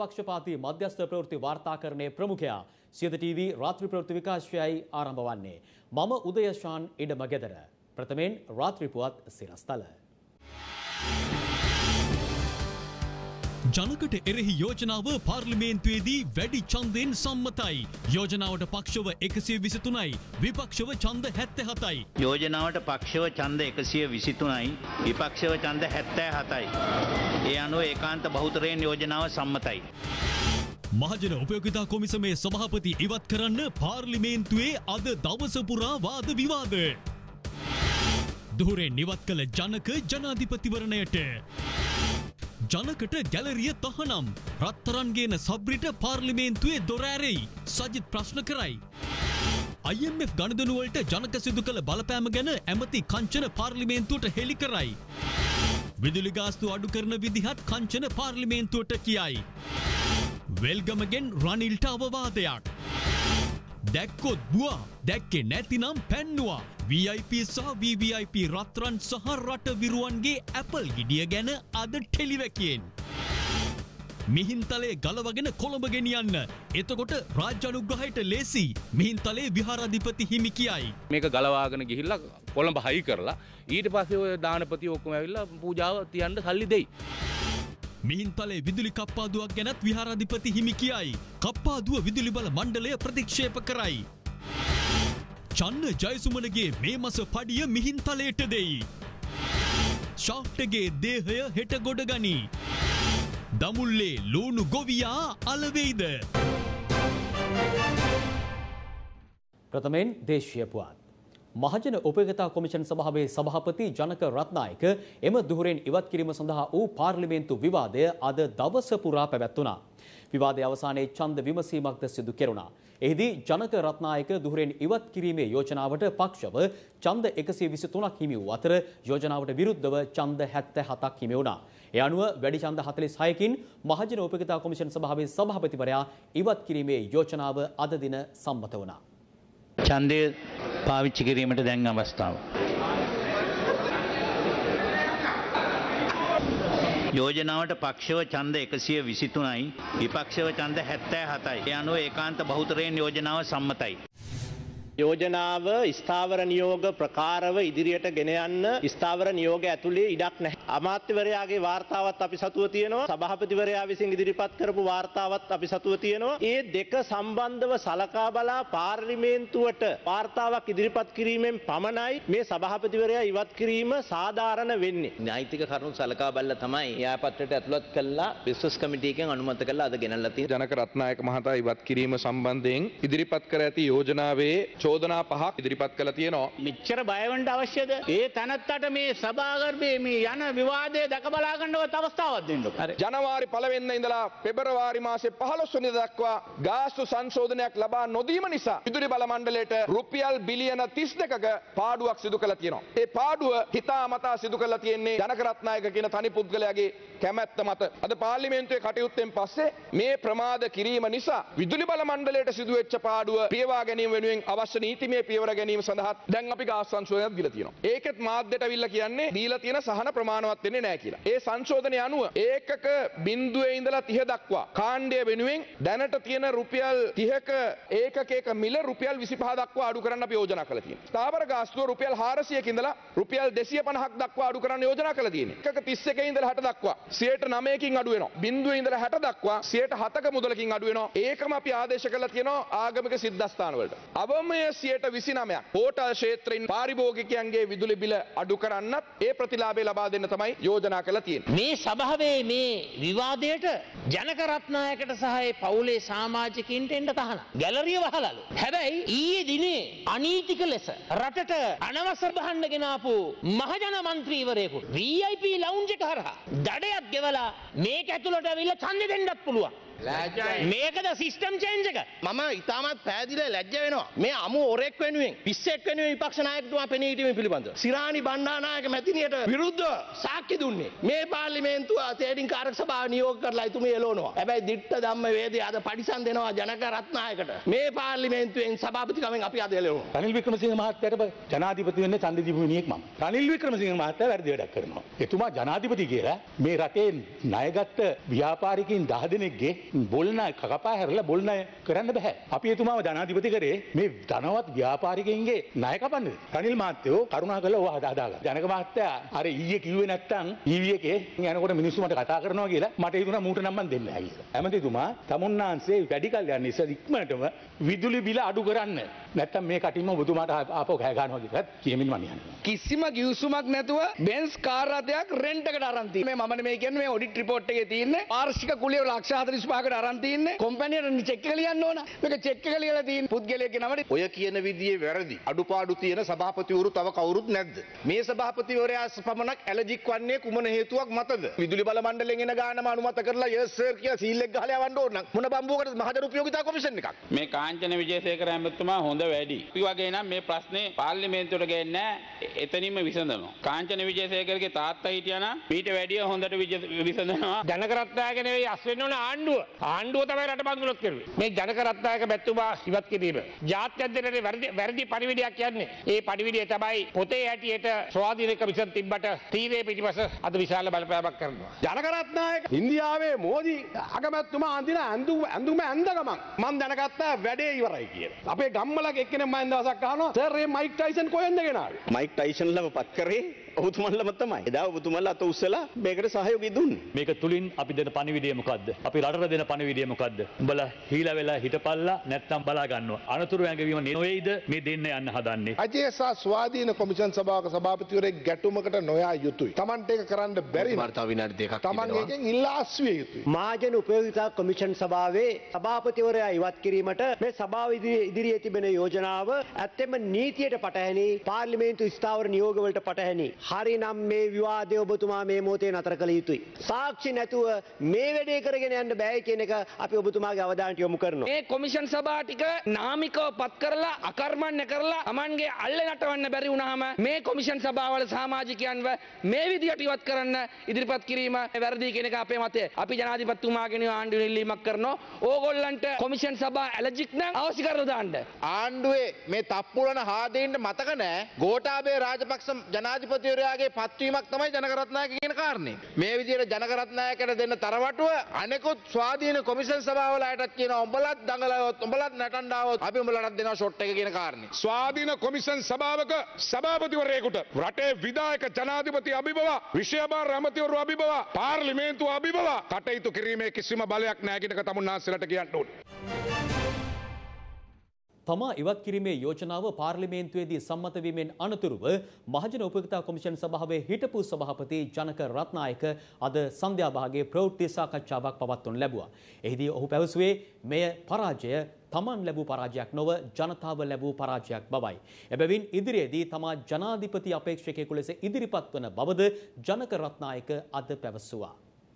අපක්ෂපාති මධ්‍යස්ථ ප්‍රවෘත්ති වාර්තාකරණය ප්‍රමුඛයා සියද ටීවී රාත්‍රී ප්‍රවෘත්ති විකාශයයි ආරම්භ වන්නේ. මම උදයශාන් ඉඩම ගෙදර. ප්‍රථමයෙන් රාත්‍රී පුවත් සිරස්තල. Thank you. ජනකට එරෙහි යෝජනාව පාර්ලිමේන්තුවේදී වැඩි චන්දයෙන් සම්මතයි. යෝජනාවට පක්ෂව එකසිය විසිතුනයි. විපක්ෂව චන්ද හැත්ත හතයි. යෝජනාවට පක්ෂව චන්ද එකසිය විසිතුනයි. විපක්ෂව චන්ද හැත්තෑ හතයි. ඒ අනුව ඒකාන්ත බෞතරයෙන් යෝජනාව සම්මතයි. මහජන උපයෝගතා කොමිසමේ සභාපති ඉවත් කරන්න පාර්ලිමේන්තුවේ අද දවසපුරා වාද විවාද. දුහරේ නිවත් කළ ජනක ජනාධිපතිවරණයට. ජනකට ගැලරිය තහනම් රත්තරන්ගේන සබ්‍රිට පාර්ලිමේන්තුවේ දොරෑරෙයි සජිත් ප්‍රශ්න කරයි. IMF ගණදනුවලට ජනක සිදු කළ බලපෑම ගැන ඇමති කංචන පාර්ලිමේන්තුවට හෙළි කරයි. විදුලිගාස්තු අඩු කරන විදිහත් කංචන පාර්ලිමේන්තුවට කියයි. වෙල්ගමගෙන් රනිල්ට අවවාදයක්. දැක්කොත් බවා දැක්කේ නැතිනම් පැන්නවා. VIP සහ VVIP රත්රන් සහ රට විරුවන්ගේ ඇපල් ගිඩිය ගැන අද ටෙලිවැකෙන්. මිහින්තලේ ගලවගෙන කොළඹ ගෙනියන්න. එතකොට රාජ්‍ය අනුග්‍රහයට ලේසි. මිහින්තලේ විහාරාධිපති හිමි කියයි. මේක ගලවාගෙන ගිහිල්ලා කොළඹ හයි කරලා ඊට පස්සේ ඔය දානපති ඔක්කොම ඇවිල්ලා පූජාව තියන්න සල්ලි දෙයි. මිහින්තලේ විදුලි කප්පාදුවක් ගැනත් විහාරාධිපති හිමි කියයි. කප්පාදුව විදුලි බල මණ්ඩලය ප්‍රතික්ෂේප කරයි. චන්න ජයසුමනගේ මේ මස පඩිය මිහින්තලයට දෙයි. ශාට්ටගේ දේහය හෙට ගොඩ ගනී. දමුල්ලේ ලූුණු ගොවියා අලවෙයිද. ප්‍රථමයෙන් දේශ්‍යපුවාත්. මහජන උපයෝගතා කොමිෂන් සභාවේ සභාපති ජනක රත්නායක එම දුහරෙන් ඉවත් කිරීම සඳහා වූ පාර්ලිමේන්තු විවාදය අද දවස පුරා පැවැත්වුණා. විවාදය අවසානයේ ඡන්ද විමසීමක්ද සිදු කෙරුණා. එෙහිදී ජනක රත්නායක දුහරෙන් ඉවත් කිරීමේ යෝජනාවට පක්ෂව ඡන්ද 123ක් හිමි වූ අතර යෝජනාවට විරුද්ධව ඡන්ද 77ක් හිමි වුණා. ඒ අනුව වැඩි ඡන්ද 46කින් මහජන උපයෝගතා කොමිෂන් සභාවේ සභාපතිවරයා ඉවත් කිරීමේ යෝජනාව අද දින සම්මත වුණා. ඡන්දය පාවිච්චි කිරීමට දැන් අවස්ථාව. යෝජනාවට පක්ෂව ඡන්ද 123යි විපක්ෂව ඡන්ද 77යි. ඒ අනුව ඒකාන්ත බහුතරයෙන් යෝජනාව සම්මතයි. යෝජනාව ස්ථාවර නියෝග ප්‍රකාරව ඉදිරියට ගෙන යන්න ස්ථාවර නියෝග ඇතුලේ ඉඩක් නැහැ. අමාත්‍යවරයාගේ වාර්තාවත් අපි සතුව තියෙනවා. සභාපතිවරයා විසින් ඉදිරිපත් කරපු වාර්තාවත් අපි සතුව තියෙනවා. ඒ දෙක සම්බන්ධව සලකා බලා පාර්ලිමේන්තුවට වාර්තාවක් ඉදිරිපත් කිරීමෙන් පමණයි මේ සභාපතිවරයා ඉවත් කිරීම සාධාරණ වෙන්නේ. නෛතික කරුණු සලකා බලලා තමයි යාපත්‍රයට ඇතුළත් කළා විශ්වස් කමිටියකින් අනුමත කළා අද ගෙනල්ලා තියෙනවා. ජනක රත්නායක මහතා ඉවත් කිරීම සම්බන්ධයෙන් ඉදිරිපත් කර ඇති යෝජනාවේ චෝ චෝදනා පහක් ඉදිරිපත් කළ තියෙනවා. මෙච්චර බයවන්ට අවශ්‍යද? ඒ තැනත්තට මේ සභාගර්භයේ මේ යන විවාදය දැක බලා ගන්නවත් අවස්ථාවක් දෙන්න. ජනවාරි 1 වෙනිදා ඉඳලා පෙබරවාරි මාසේ 15 වෙනිදා දක්වා ගාස්තු සංශෝධනයක් ලබා නොදීම නිසා විදුලි බල මණ්ඩලයට රුපියල් බිලියන 32ක පාඩුවක් සිදු කළ තියෙනවා. ඒ පාඩුව හිතාමතා සිදු කළ තියෙන්නේ ජනකරත්නායක කියන තනි පුද්ගලයාගේ කැමැත්ත මත. අද පාර්ලිමේන්තුවේ කටයුත්තෙන් පස්සේ මේ ප්‍රමාද කිරීම නිසා විදුලි බල මණ්ඩලයට සිදුවෙච්ච පාඩුව පියවා ගැනීම වෙනුවෙන් අවශ්‍ය අවශ්‍ය නීතිමය පියවර ගැනීම සඳහා දැන් අපි ගාස් සංශෝධනයක් දීලා තියෙනවා. ඒකෙත් මාධ්‍යට අවිල්ලා කියන්නේ දීලා තියෙන සහන ප්‍රමාණවත් වෙන්නේ නැහැ කියලා. ඒ සංශෝධනය අනුව ඒකක බිඳුවේ ඉඳලා 30 දක්වා කාණ්ඩය වෙනුවෙන් දැනට තියෙන රුපියල් 30ක ඒකකයක මිල රුපියල් 25 දක්වා අඩු කරන්න අපි යෝජනා කරලා තියෙනවා. ස්ථාවර ගාස්තුව රුපියල් 400ක ඉඳලා රුපියල් 250ක් දක්වා අඩු කරන්න යෝජනා කරලා තියෙනවා. එකක 31 ඉඳලා 60 දක්වා 109කින් අඩු වෙනවා. බිඳුවේ ඉඳලා 60 දක්වා 107ක මුදලකින් අඩු වෙනවා. ඒකම අපි ආදේශ කරලා තියෙනවා ආගමික සිද්ධාස්ථාන වලට. අවමය සියයට විසිනමයක් හෝටල් ශේත්‍රයෙන් පාරිභෝගිකයන්ගේ විදුලි බිල අඩු කරන්නත් ඒ ප්‍රතිලාබේ ලබා දෙන්න තමයි යෝජනා කළ තියෙන්. මේ සභාවේ මේ විවාදයට ජනකරත්නායකට සහය පවුලේ සාමාජිකින්ට එන්ට තහන. ගැලරිය වහලලු. හැබැයි ඊයේ දිනේ අනීතික ලෙස රටට අනවසර බහන්න ගෙනාපු මහජන මන්ත්‍රීවරයෙකුට VIP ලවුන්ජ් එක හරහා දඩයක් ගෙවලා මේක ඇතුළට ඇවිල්ලා ඡන්දෙ දෙන්නත් පුළුවන්. මේකද සිිස්ටම් චෙන්ජක මම ඉතාමත් පැදිල ලැජ්ජ වෙනවා මේ අම ඔරෙක් වෙනුවෙන් පිස්සෙක් වෙන විපක්ෂනායකතුවා පෙනීටීම පිළිබඳ සිරාණි බණ්ඩානායක මැතිනයට විරුද්ධ සාක්කි දුන්නේ මේ පාලිමේන්තුව තේරින් කාරක්ෂභා නියෝග කරලා තුම එලෝනවා ඇැයි දිට්ට දම්ම වේද අද පටිසන් දෙනවා ජනක රත්නායකට මේ පාලිමේන්තුවෙන් සභාපතිකමෙන් අපි අදලෝ රනිල් වික්‍රමසිංහ මහත්තයට ජනාධිපති වෙන්න චන්දදිපුණියෙක් මම රනිල් වික්‍රමසිංහ මහත්තයා වැරදි වැඩක් කරනවා එතුමා ජනාධිපති කියලා මේ රටේ ණයගත්ත ව්‍යාපාරිකයින් දහ දෙනෙක්ගේ බොල්න කකපා හැරලා බොල්න කරන්න බැහැ. අපි එතුමාව ජනාධිපති කරේ මේ ධනවත් ව්‍යාපාරිකයන්ගේ ණය කපන්නේ. රනිල් මහත්තයෝ කරුණා කළා ඔවා හදාගන්න. ජනක මහත්තයා අර ඊයේ කිව්වේ නැත්තම් ඊයේ එකේ යනකොට මිනිස්සු මට කතා කරනවා කියලා මට හිතුණා මූට නම් මන් දෙන්න කියලා. ඇමතිතුමා තමුන්නාන්සේ වැඩි කල් යන ඉස්සර ඉක්මනටම විදුලි බිල අඩු කරන්න. නැත්තම් මේ කටින්ම ඔබතුමාට ආපෝ කෑ ගන්නවා කියලා කියමින් මම යනවා. කිසිම ගිවිසුමක් නැතුව බෙන්ස් කාර් රථයක් රෙන්ට් එකට අරන් තියෙනවා. මේ මම මේ කියන්නේ මේ ඔඩිට් රිපෝට් එකේ තියෙන පාර්ශික කුලිය ලක්ෂ 45ක් ගානකට අරන් තින්නේ කොම්පැනියට චෙක් එක ලියන්න ඕන. මේක චෙක් එක ලියලා තියෙන පුද්ගලයෙක්ගේ නමට ඔය කියන විදිහේ වැරදි අඩුපාඩු තියෙන සභාපතිවරු තව කවුරුත් නැද්ද? මේ සභාපතිවරයා පමණක් ඇලර්ජික් වන්නේ කුමන හේතුවක් මතද? විදුලි බල මණ්ඩලයෙන් එන ගානම අනුමත කරලා යස් සර් කියලා සීල් එක ගහලා යවන්න ඕන නම් මොන බම්බුවකටද මහජන උපයෝගිතා කොමිෂන් එකක්? මේ කාංචන විජේසේකර ඇමතුමා හොඳ වැඩි. ඒ වගේ නම් මේ ප්‍රශ්නේ පාර්ලිමේන්තුවට ගෑන්නේ නැහැ. එතනින්ම විසඳනවා. කාංචන විජේසේකරගේ තාත්තා හිටියා නම් ඊට වැඩිය හොඳට විසඳනවා. ජනකරත්නාගෙන නෙවෙයි අස් වෙන්න ඕන ආණ්ඩුව. ආණ්ඩුව තමයි රට බංගලොත් කරුවේ. මේ ජනක රත්නායක මැතිතුමා ඉවත් කිරීම. ජාත්‍යන්තරයට වැරදි පරිවිඩයක් කියන්නේ. ඒ පරිවිඩය තමයි පොතේ හැටියට ස්වාධීන කමිෂන් තිබ්බට තීරයේ පිටිපස අද විශාල බලපෑමක් කරනවා. ජනක රත්නායක ඉන්දියාවේ මෝදි අගමැතිතුමා අඳින ඇඳුම ඇඳුම ඇඳ ගමන් මම දැනගත්තා වැඩේ ඉවරයි කියලා. අපේ ගම්මලක එක්කෙනෙක් මම දවසක් අහනවා සර් මේ මයික් ටයිසන් කොහෙන්ද ගෙනාවේ? මයික් ටයිසන් ලව පත් කරේ ඔහුතුමල්ලම තමයි. එදා ඔබතුමල්ලා අත උස්සලා මේකට සහයෝගය දුන්නේ. මේක තුලින් අපි දෙන පණිවිඩය මොකද්ද? අපි රටට දෙන පණවිඩිය මොකක්ද? උඹලා හීලා වෙලා හිටපල්ලා නැත්නම් බලා ගන්නවා. අනතුරු ඇඟවීම නෙවෙයිද මේ දෙන්න යන්න හදන්නේ. අජේ සා ස්වාධීන කොමිෂන් සභාවක සභාපතිවරයෙක් ගැටුමකට නොයා යුතුයි. Tamanට ඒක කරන්න බැරි නම් තව විනාඩි දෙකක් Taman එකෙන් ඉල්ලාස්විය යුතුයි. මහජන උපයෝගිතා කොමිෂන් සභාවේ සභාපතිවරයා ඉවත් කිරීමට මේ සභාව ඉදිරියේ තිබෙන යෝජනාව ඇත්තෙම නීතියට පටහැනි පාර්ලිමේන්තු ස්ථාවර නියෝගවලට පටහැනි. හරිනම් මේ විවාදය ඔබතුමා මේ මොහොතේ නතර කළ යුතුයි. සාක්ෂි නැතුව මේ වැඩේ කරගෙන යන්න බෑ කියන එක අපි ඔබතුමාගේ අවධානයට යොමු කරනවා. මේ කොමිෂන් සභා ටික නාමිකව පත් කරලා අකර්මණ්‍ය කරලා Tamanගේ අල්ල නටවන්න බැරි වුණාම මේ කොමිෂන් සභාවල සමාජිකයන්ව මේ විදිහට ඉවත් කරන්න ඉදිරිපත් කිරීම වැරදි කියන එක අපේ මතය. අපි ජනාධිපතිතුමාගෙන ආණ්ඩුවේ ඉල්ලීමක් කරනවා. ඕගොල්ලන්ට කොමිෂන් සභා ඇලර්ජික් නම් අවශ්‍ය කරලා දාන්න. ආණ්ඩුවේ මේ තප්පුරන හාදීන්න මතක නෑ. ගෝඨාභය රාජපක්ෂ ජනාධිපතිවරයාගේ පත්වීමක් තමයි ජනකරත්නායක කියන කාරණේ. මේ විදිහට ජනකරත්නායකට දෙන්න තරවටුව අනෙකුත් ස්වා ආදීන කොමිෂන් සභාවල අයටත් කියනවා උඹලත් දඟලවොත් උඹලත් නැටන්න ආවොත් අපි උඹලටත් දෙනවා ෂොට් එක කියන කාරණේ. ස්වාධීන කොමිෂන් සභාවක සභාපතිවරයෙකුට රටේ විධායක ජනාධිපති අභිබව, විෂයභාර ඇමතිවරු අභිබව, පාර්ලිමේන්තුව අභිබව කටයුතු කිරීමේ කිසිම බලයක් නැහැ කියන එක තමුන්නාන්සලට කියන්න ඕනේ. තමා ඉවත් කිරීමේ යෝජනාව පාර්ලිමේන්තුවේදී සම්මත වීමෙන් අනතුරුව මහජන උපයෝගිතා කොමිෂන් සභාවේ හිටපු සභාපති ජනක රත්නායක අද සන්ධ්‍යාභාගයේ ප්‍රවෘත්ති සාකච්ඡාවක් පවත්වනු ලැබුවා. එහිදී ඔහු පැවසුවේ මෙය පරාජය තමන් ලැබූ පරාජයක් නොව ජනතාව ලැබූ පරාජයක් බවයි. එබැවින් ඉදිරියේදී තමා ජනාධිපති අපේක්ෂකයෙකු ලෙස ඉදිරිපත් වන බවද ජනක රත්නායක අද පැවසුවා.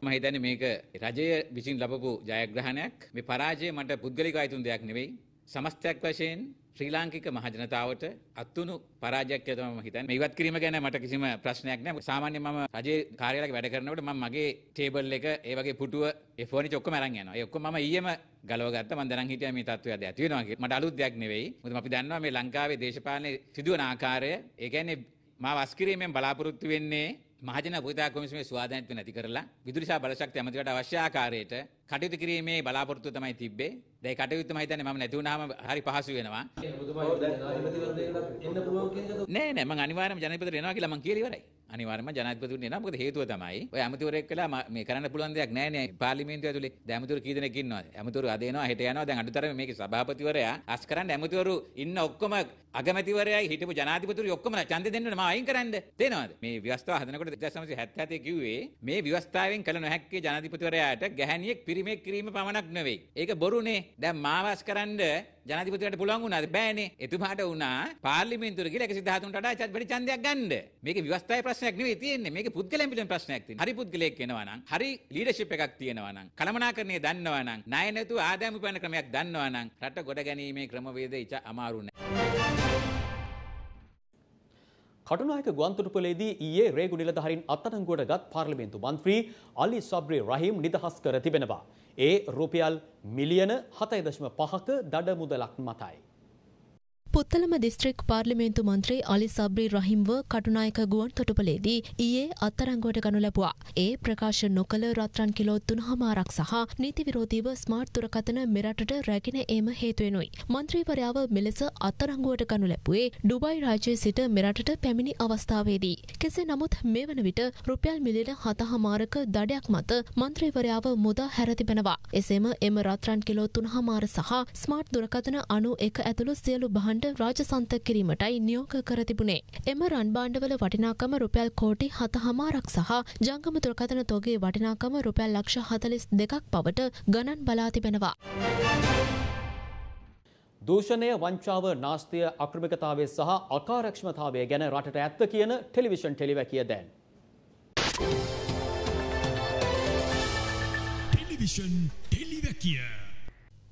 මහිතන්නේ මේක රජය විසින් ලැබපු ජයග්‍රහණයක්. මේ පරාජය මට පුද්ගලික අයතුන් දෙයක් නෙවෙයි. සමස්තයක් වශයෙන් ශ්‍රී ලාංකික මහජනතාවට අත්තුණු පරාජයක් කියලා තමයි මම හිතන්නේ. මේ ඉවත් කිරීම ගැන මට කිසිම ප්‍රශ්නයක් නැහැ. සාමාන්‍යයෙන් මම රජයේ කාර්යාලයක වැඩ කරනකොට මම මගේ ටේබල් එක ඒ වගේ පුටුව ඒ ෆර්නිචර් ඔක්කොම අරන් යනවා. ඒ ඔක්කොම මම ඊයේම ගලව ගත්තා. මම දැනන් හිටියා මේ තත්ත්වය අද ඇති වෙනවා කියලා. මට අලුත් දෙයක් නෙවෙයි. මොකද අපි දන්නවා මේ ලංකාවේ දේශපාලනයේ සිදුවන ආකාරය. ඒ කියන්නේ මාව අස්කිරීමෙන් බලාපොරොත්තු වෙන්නේ මහජන භූතා කොමිසමේ ස්වාධීනත්වය නැති කරලා විදුලි සහ බලශක්ති ඇමතිවට අවශ්‍ය ආකාරයට කටයුතු කිරීමේ බලාපොරොත්තුව තමයි තිබ්බේ. දැන් කටයුත්ත මම හිතන්නේ මම නැති වුණාම හරි පහසු වෙනවා. නෑ නෑ මම අනිවාර්යයෙන්ම ජනපදයට එනවා කියලා මම කියලා ඉවරයි. අනිවාර්යයෙන්ම ජනාධිපතිතුමන් එනවා. මොකද හේතුව තමයි ඔය ඇමතිවරයෙක් වෙලා මේ කරන්න පුළුවන් දෙයක් නැහැ නේ පාර්ලිමේන්තුව ඇතුලේ. දැන් ඇමතිවරු කී දෙනෙක් ඉන්නවද? ඇමතිවරු අද එනවා හෙට යනවා. දැන් අඩුතරමේ මේකේ සභාපතිවරයා අස් කරන්න ඇමතිවරු ඉන්න ඔක්කොම අගමැතිවරයයි හිටපු ජනාධිපතිතුරු ඔක්කොම ඡන්දෙ දෙන්න මම අයින් කරන්න. දෙනවද? මේ ව්‍යවස්ථාව හදනකොට 1977 කිව්වේ මේ ව්‍යවස්ථාවෙන් කළ නොහැක්කේ ජනාධිපතිවරයාට ගැහණියෙක් පිරිමේක් කිරීම පමණක් නෙවෙයි. ඒක බොරුනේ. දැන් මාව අස් කරන්න ජනාධිපතිට පුළුවන් වුණාද? බෑනේ. එතුමාට වුණා පාර්ලිමේන්තුවට ගිහලා 113ට වඩා එච්චර වැඩි ඡන්දයක් ගන්න. මේක ව්‍යවස්ථාවේ ප්‍රශ්නයක් නෙවෙයි තියෙන්නේ. මේක පුද්ගලයන් පිළිබඳ ප්‍රශ්නයක් තියෙනවා. හරි පුද්ගලයෙක් වෙනවා නම්, හරි ලීඩර්ෂිප් එකක් තියෙනවා නම්, කළමනාකරණය දන්නවා නම්, ණය නැතුව ආදායම් උපයන ක්‍රමයක් දන්නවා නම්, රට ගොඩ ගැනීමේ ක්‍රමවේද ඉතා අමාරු නෑ. කටුනායක ගුවන්තොටුපළේදී ඊයේ රේගු නිලධාරීන් අත්අඩංගුවට ගත් පාර්ලිමේන්තු මන්ත්‍රී අලි සබ්රි රහීම් නිදහස් කර තිබෙනවා. ඒ රුපියල් මිලියන 7.5ක දඩ මුදලක් මතයි. පුත්තලම දිස්ත්‍රික් පාර්ලිමේන්තු මන්ත්‍රී අලි සබ්‍රි රහිම්ව කටුනායක ගුවන් තොටුපලේදී ඊයේ අත්තරංගුවට ගනු ලැබුවා. ඒ ප්‍රකාශ නොකළ රත්රන් කිලෝ තුනහමාරක් සහ නීති විරෝධීව ස්මාර්ට් දුරකථන මෙරටට රැගෙන ඒම හේතුවෙනුයි. මන්ත්‍රීවරයාව මෙලෙස අත්තරංගුවට ගනු ලැබුවේ ඩුබයි රාජ්‍යයේ සිට මෙරටට පැමිණි අවස්ථාවේදී. කෙසේ නමුත් මේ වන විට රුපියල් මිලියන හතහමාරක දඩයක් මත මන්ත්‍රීවරයාව මුදා හැර තිබෙනවා. එසේම එම රත්රන් කිලෝ තුනහමාර සහ ස්මාර්ට් දුරකථන අනු එක ඇතුළු සියලු බහණ්ඩ රන්බාණ්ඩ රාජසන්ත කිරීමටයි නියෝග කර තිබුණේ. එම රන්බාණ්ඩවල වටිනාකම රුපියල් කෝටි හතහමාරක් සහ ජංගම දුරකථන තොගේ වටිනාකම රුපියල් ලක්ෂ හතලිස් දෙකක් පවට ගණන් බලා තිබෙනවා. දූෂණය වංචාව නාස්තිය අක්‍රමිකතාවය සහ අකාරක්ෂමතාවය ගැන රටට ඇත්ත කියන ටෙලිවිෂන් ටෙලිවැකිය දැන්. ටෙලිවිෂන් ටෙලිවැකිය.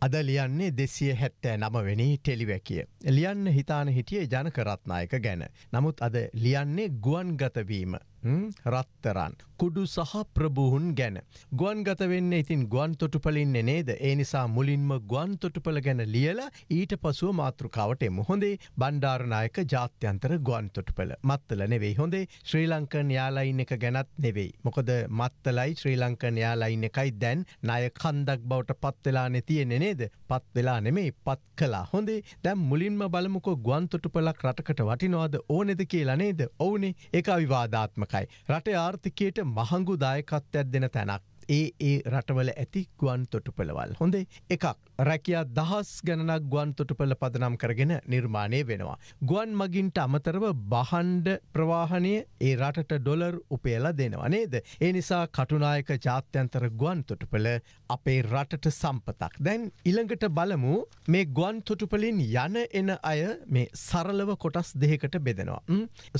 අද ලියන්නේ දෙසිය හැත්තෑ නමවෙනි ටෙලිවැකිය. ලියන්න හිතාන හිටියේ ජනකරත්නායක ගැන. නමුත් අද ලියන්නේ ගුවන් ගතවීම රත්තරන් කුඩු සහ ප්‍රභූහුන් ගැන. ගුවන් ගතවෙන්න ඉතින් ගුවන් තොටුපලින්න්නේ නේද ඒ නිසා මුලින්ම ගුවන් තොටුපළ ගැන ලියල ඊට පසුව මාතෘකාවට මුහොඳේ බණ්ඩාරනායක ජාත්‍යන්තර ගුවන් තොටුපළ මත්තල නෙවෙයි හොඳේ ශ්‍රී ලංකන් යාලයින් එක ගැනත් නෙවෙයි. මොකද මත්තලයි ශ්‍රී ලංකන් යාලයින් එකයි දැන් නය කන්දක් බවට පත්වෙලා නැතියෙන නේද පත්වෙලා නෙමේ පත් කලා හොඳේ දැම් මුලින්ම බලමුකෝ ගුවන් තොටුපලක් රටකට වටිනවාද ඕනෙද කියලා නේද ඕනේ එක අවිවාධාත්මක දායකයි. රටේ ආර්ථිකයට මහංගු දායකත්වයක් දෙන තැනක්. ඒ ඒ රටවල ඇති ගුවන් තොටුපළවල්. හොඳේ එකක් රැකයා දහස් ගණනක් ගුවන් තොටුපළ පදනම් කරගෙන නිර්මාණය වෙනවා. ගුවන් මගින්ට අමතරව බහන්ඩ ප්‍රවාහනය ඒ රටට ඩොලර් උපේලා දෙනවා නේද. ඒ නිසා කටුනායක ජාත්‍යන්තර ගුවන් තොටුපළ අපේ රටට සම්පතක්. දැන් ඉළඟට බලමු මේ ගුවන් තොටුපලින් යන එන අය මේ සරලව කොටස් දෙකට බෙදෙනවා.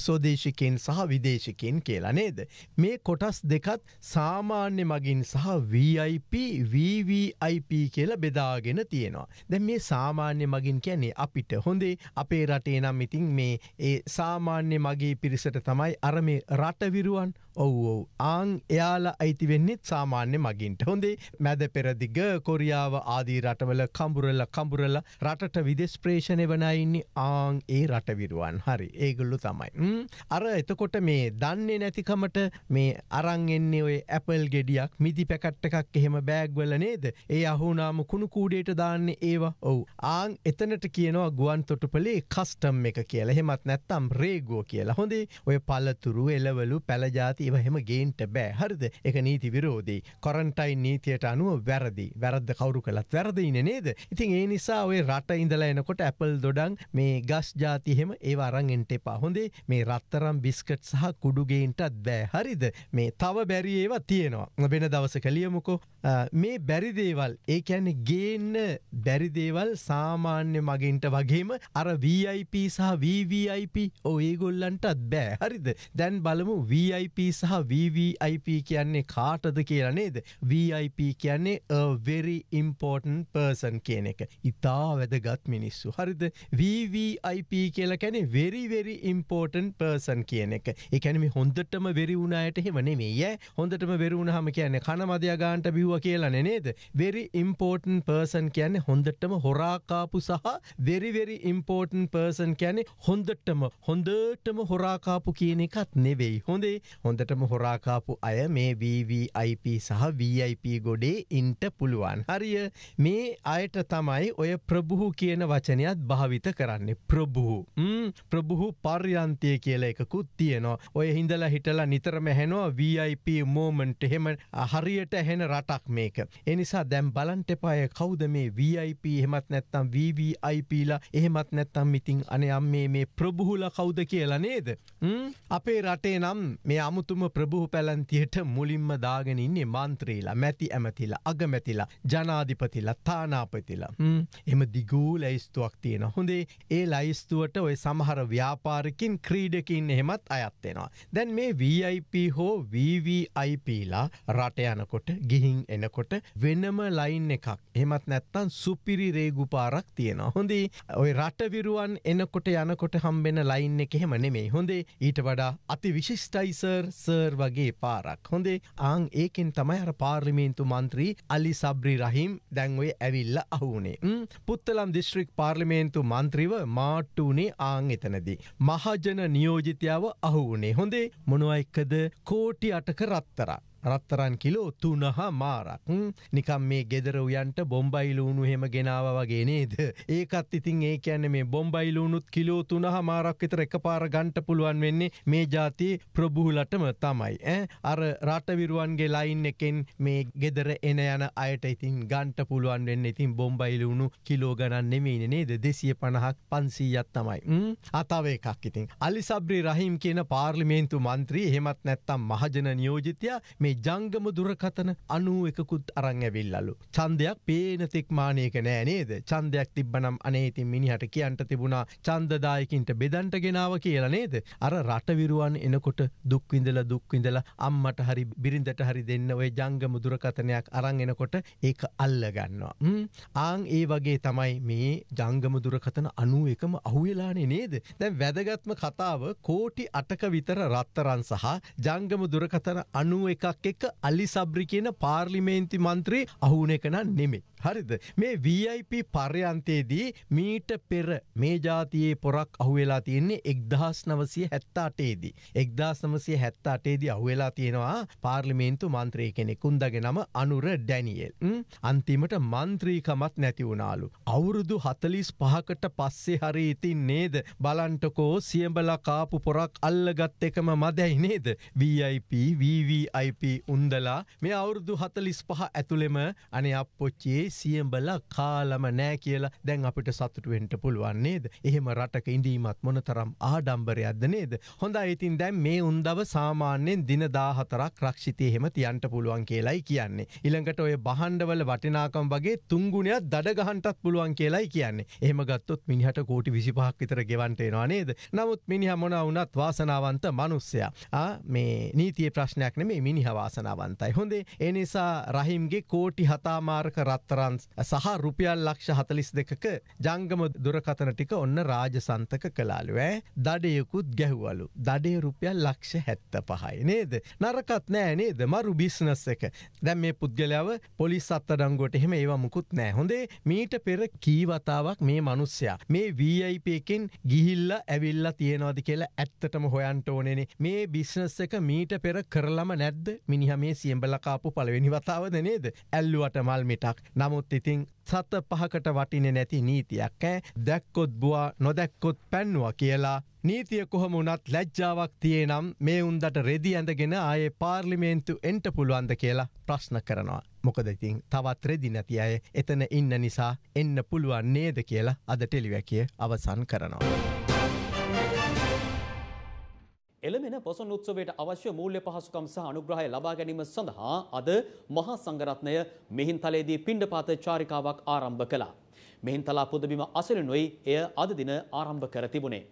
සෝදේශිකෙන් සහ විදේශිකෙන් කියලා නේද. මේ කොටස් දෙකත් සාමාන්‍ය මගින් සමෘද්ධීන් සහ VIP VVIP කියල බෙදාගෙන තියෙනවා. දැ මේ සාමාන්‍ය මගින් කියන්නේ අපිට හොඳේ අපේ රටේ නම් ඉතින් මේ ඒ සාමාන්‍ය මගේ පිරිසට තමයි අර මේ රටවිරුවන් ඔව්වෝ ආං එයාල අයිති වෙන්නෙත් සාමාන්‍ය මගින්ට හොඳේ මැද පෙරදිග කොරියාව ආදී රටවල කම්බුරල්ල කම්බුරල්ල රටට විදෙස් ප්‍රේෂණය වනයින්නේ ආං ඒ රටවිරුවන් හරි ඒගොල්ලු තමයි. අර එතකොට මේ දන්නේ නැතිකමට මේ අරං එන්නේ ඔය ඇපල් ගෙඩියක් මිදි පැකට් එකක් එහෙම බෑග්වල නේද ඒ අහුනාම කුණු කූඩේට දාන්නේ ඒවා ඔවු ආං එතනට කියනවා ගුවන් තොටුපලේ කස්ටම් එක කියලා හෙමත් නැත්තම් රේගෝ කියලා හොඳේ ඔය පල්ලතුරු එලවලු පැළජාති එහෙම ගේන්ට බෑ හරිද එක නීති විරෝධී කොරන්ටයින් නීතියට අනුව වැරදි වැරද කවරු කළත් වැරදින නේද ඉතින් ඒ නිසා ඔය රට ඉඳලා එනකොට ඇපල් දොඩන් මේ ගස් ජාතිහෙම ඒ අරංෙන්ට එපා හොඳේ මේ රත්තරම් බිස්කට් සහ කුඩුගේන්ටත් බෑ හරිද මේ තව බැරි ඒවා තියෙනවා වෙන දවස කළියමුකෝ මේ බැරිදේවල් ඒ ඇන ගේන්න බැරිදේවල් සාමාන්‍ය මගින්ට වගේම අර VIP සහ VVIP ඕ ඒගොල්ලන්ටත් බෑ හරිද දැන් බලමු VIP සහ VVIP කියන්නේ කාටද කියලා නේද VIP කියන්නේ very important person කියන එක ඉතා වැදගත් මිනිස්සු හරිද VVIP කියලා කැනෙ very very important person කියන එක එකැනම හොඳටම වෙරි වුණයට හෙමනේ මේ ය හොඳටම වෙරුුණහම කියන කන මදයාගාන්ට බිව්ව කියලන නේද. වෙරි ඉම්පෝර්ටන් පර්සන් කියන්නේ හොඳටම හොරාකාපු සහ වෙරිවෙරි ඉම්පෝර්ටන් පර්සන් කියන්නේ හොඳටම හොඳටම හොරාකාපු කියන එකත් නෙවෙයි හොඳේ හොඳටම හොරාකාපු අය මේ VVIP සහ VIP ගොඩේ ඉන්ට පුළුවන්. හරිය මේ අයට තමයි ඔය ප්‍රබුහු කියන වචනයත් භාවිත කරන්නේ ප්‍රබුහු ප්‍රබුහු පර්යන්තය කියලා එකකුත් තියෙනවා ඔය හිඳලා හිටලා නිතරම හැනවා වIP මෝමන්ට එහෙම අහ හරියට ඇහෙන රටක් මේක. එනිසා දැම් බලන්ටපාය කවුද මේ VIP හෙමත් නැත්තම් VVIPලා එහෙමත් නැත්තම් ඉතිං අනයම් මේ මේ ප්‍රබුහුල කවුද කියලා නේද. අපේ රටේ නම් මේ අමුතුම ප්‍රභූ පැලන්තියට මුලින්ම දාගෙන ඉන්නේ මන්ත්‍රීලා මැති ඇමතිලා අගමැතිලා ජනාධිපතිලා තානාපතිලා එම දිගූ ලැයිස්තුවක් තියෙන හොඳේ ඒ ලයිස්තුවට ඔය සමහර ව්‍යාපාරකින් ක්‍රීඩකින් එහෙමත් අයත්වෙනවා. දැන් මේ VIP හෝ VVIPලා රට යනකොට ගිහින් එනකොට වෙනම ලයින් එකක් එහෙමත් නැත්තන් සුපිරි රේගු පාරක් තියෙනවා හොඳේ ඔය රටවිරුවන් එනකොට යනකොට හම්බෙන ලයින් එක එහෙම නෙමේ හොඳේ ඊට වඩා අති විශිෂ්ටයිසර් සර් වගේ පාරක් හොඳේ ආං ඒකෙන් තමයි අර පාර්ලිමේන්තු මන්ත්‍රී අලි සබ්‍රි රහිම් දැන්ඔය ඇවිල්ල අහුනේ පුත්තලම් දිස්ත්‍රික් පාර්ලිමේන්තු මන්ත්‍රීව මාට්ටුනේ ආං එතනදී මහජන නියෝජිතයාව අහුනේ හොඳේ මොනුව එක්කද කෝටි අටක රත්තරක් රත්තරන් කිලෝ තුනහා මාරක් නිකම් මේ ගෙදර උයන්ට බොම්බයිලූුණු හෙම ගෙනාව වගේ නේද ඒකත් ඉතින් ඒ ඇන මේ බොම්බයිලූුණුත් කිලෝ තුනහ මාරක් විතර එක පාර ගන්ට පුළුවන් වෙන්නේ මේ ජාති ප්‍රබූලටම තමයි අර රටවිරුවන්ගේ ලයින් එකෙන් මේ ගෙදර එන යන අයට ඉතින් ගන්ට පුළුවන් වෙන්න ඉතින් බොම්බයිලූුණු කිලෝ ගණන් නෙමීන නේද දෙසිය පණහක් පන්සීයත් තමයි අතාව එකක් ඉතින් අලිසබ්‍රි රහිම් කියන පාර්ලිමේන්තු මන්ත්‍රී හෙමත් නැත්තම් මහජන නියෝජිතය මේ මේ ජංගම දුරකතන අනුව එකකුත් අරං ඇවිල්ලලු. චන්දයක් පේනතෙක් මානයක නෑනේද චන්දයක් තිබ්බනම් අනේති මිනිහට කියන්ට තිබුණා චන්දදායකින්ට බෙදන්ට ගෙනාව කියලා නේද. අර රටවිරුවන් එනකොට දුක්විඳල දුක්විඳල අම්මට හරි බිරිඳට හරි දෙන්න ඔය ජංගම දුරකතනයක් අරං එනකොට ඒක අල්ලගන්නවා. ආං ඒ වගේ තමයි මේ ජංගම දුරකතන අනුව එකම අහුවෙලානේ නේද. දැන් වැදගත්ම කතාව කෝටි අටක විතර රත්තරන් සහ ජංගම දුරකතන අනුව එකක් එකක් එක අල්ලි සබ්‍රි කියන පාර්ලිමේන්ති මන්ත්‍රී අහුන එකන නෙමේ. හරිද මේ VIP පර්යන්තයේදී මීට පෙර මේ ජාතියේ පොරක් අහුවෙලා තියෙන්නේ එක්දහස් නවසය හැත්තාටේදී. එක්දස් නමසය හැත්තාටේදී අහුවෙලා තියෙනවා පාර්ලිමේන්තු මන්ත්‍රය කෙනෙකුන්දගේ නම අනුර ඩැනියල්. අන්තිමට මන්ත්‍රීකමත් නැතිවුණාලු. අවුරුදු හතලිස් පහකට පස්සේ හරි ඉතින් නේද බලන්ටකෝ සියඹල කාපු පොරක් අල්ලගත් එකම මදැයි නේද VIP VVIP පොච්චි උන්දලා මේ අවුරුදු හතලිස් පහ ඇතුළෙම අනේ අප පොච්චේ සියම්බල කාලම නෑ කියලා දැන් අපිට සතුටුවෙන්ට පුළුවන්න්නේද. එහෙම රටක ඉඳීමත් මොනතරම් ආඩම්බරයක්ද නේද. හොඳ ඉතින් දැන් මේ උන්දව සාමාන්‍යෙන් දින දාහතරක් රක්ෂිතය හෙම තියන්ට පුළුවන් කියලායි කියන්නේ. ඉළඟට ඔය බහන්ඩවල වටිනාකම් වගේ තුංගුණයක් දඩගහන්ටත් පුළුවන් කියලායි කියන්නේ එහම ගත්තොත් මිනිහට කෝටි විසිපහක් විතර ගෙවන්ටේවා නේද. නමුත් මිනිහ මොන වුනත් වාසනාවන්ත මනුස්සයා මේ නීතිය ප්‍රශ්නයක් නෙමේ මිනිහවා වාසනාවන්තයි. හොඳේ ඒ නිසා රහිම්ගේ කෝටි හතාමාර්ක රත්තරන් සහ රුපියල් ලක්ෂ හතලිස් දෙකක ජංගම දුරකතන ටික ඔන්න රාජසන්තක කලාලු ඇ දඩයකුත් ගැහුවලු. දඩේ රුපියල් ලක්ෂ හැත්ත පහයි නේද. නරකත් නෑ නේද මරු බිස්නස් එක. දැම් මේ පුද්ගලයාව පොලිස් අත්තඩංගොට එහෙම ඒවා මුකුත් නෑ හොඳේ මීට පෙර කීවතාවක් මේ මනුස්්‍යයා. මේ වයිපයකින් ගිහිල්ල ඇවිල්ලා තියෙනවාද කියලා ඇත්තටම හොයන්ට ඕනෙන මේ බිස්නස් එක මීට පෙර කරලම නැද්ද මිනිහ මේ සියම්බලකාපු පලවෙනි වතාවද නේද ඇල්ලුවට මල් මිටක් නමුත් ඉතිං සත පහකට වටින නැති නීතියක් ඈ දැක්කොත් බවා නොදැක්කොත් පැන්නවා කියලා නීතිය කොහොම වනත් ලැජ්ජාවක් තියේ නම් මේ උන්දට රෙදි ඇඳගෙන ආයේ පාර්ලිමේන්තු එන්ට පුළුවන්ද කියලා ප්‍රශ්න කරනවා. මොකදඉතින් තවත් රෙදි නැති අය එතන ඉන්න නිසා එන්න පුළුවන් නේද කියලා අද ටෙලිවැකිය අවසන් කරනවා. එළමෙන පොසොන් උත්සවයට අවශ්‍ය මූල්‍ය පහසුකම් සහ අනුග්‍රහය ලබා ගැනීම සඳහා අද මහා සංඝරත්නය මෙහින්තලයේදී පිණ්ඩපාත චාරිකාවක් ආරම්භ කළා. මෙහින්තලා පුදබිම අසලිනුයි එය අද දින ආරම්භ කර තිබුණේ.